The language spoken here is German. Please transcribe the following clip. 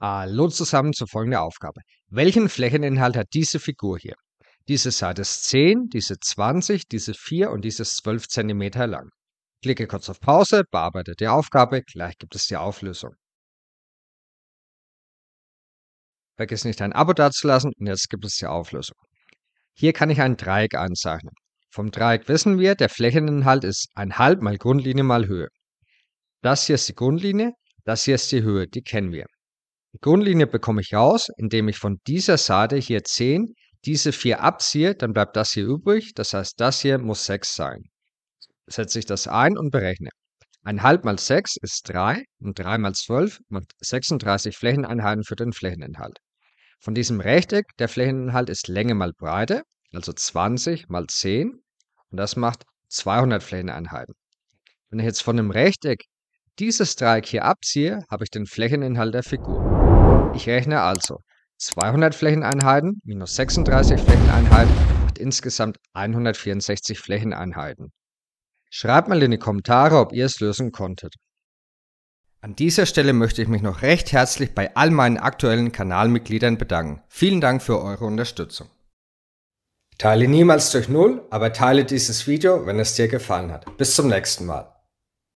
Hallo zusammen zur folgenden Aufgabe. Welchen Flächeninhalt hat diese Figur hier? Diese Seite ist 10, diese 20, diese 4 und diese 12 cm lang. Klicke kurz auf Pause, bearbeite die Aufgabe, gleich gibt es die Auflösung. Vergiss nicht ein Abo dazulassen und jetzt gibt es die Auflösung. Hier kann ich ein Dreieck anzeichnen. Vom Dreieck wissen wir, der Flächeninhalt ist ein halb mal Grundlinie mal Höhe. Das hier ist die Grundlinie, das hier ist die Höhe, die kennen wir. Die Grundlinie bekomme ich raus, indem ich von dieser Seite hier 10 diese 4 abziehe, dann bleibt das hier übrig. Das heißt, das hier muss 6 sein. Setze ich das ein und berechne. 1,5 mal 6 ist 3 und 3 mal 12 macht 36 Flächeneinheiten für den Flächeninhalt. Von diesem Rechteck, der Flächeninhalt ist Länge mal Breite, also 20 mal 10 und das macht 200 Flächeneinheiten. Wenn ich jetzt von dem Rechteck dieses Dreieck hier abziehe, habe ich den Flächeninhalt der Figur. Ich rechne also 200 Flächeneinheiten minus 36 Flächeneinheiten macht insgesamt 164 Flächeneinheiten. Schreibt mal in die Kommentare, ob ihr es lösen konntet. An dieser Stelle möchte ich mich noch recht herzlich bei all meinen aktuellen Kanalmitgliedern bedanken. Vielen Dank für eure Unterstützung. Teile niemals durch Null, aber teile dieses Video, wenn es dir gefallen hat. Bis zum nächsten Mal.